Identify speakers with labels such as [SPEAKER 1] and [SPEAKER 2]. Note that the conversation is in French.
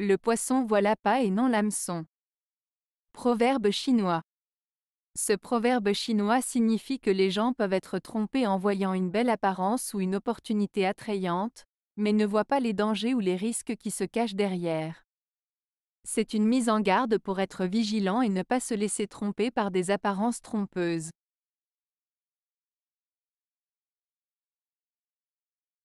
[SPEAKER 1] Le poisson voit l'appât et non l'hameçon. Proverbe chinois. Ce proverbe chinois signifie que les gens peuvent être trompés en voyant une belle apparence ou une opportunité attrayante, mais ne voient pas les dangers ou les risques qui se cachent derrière. C'est une mise en garde pour être vigilant et ne pas se laisser
[SPEAKER 2] tromper par des apparences trompeuses.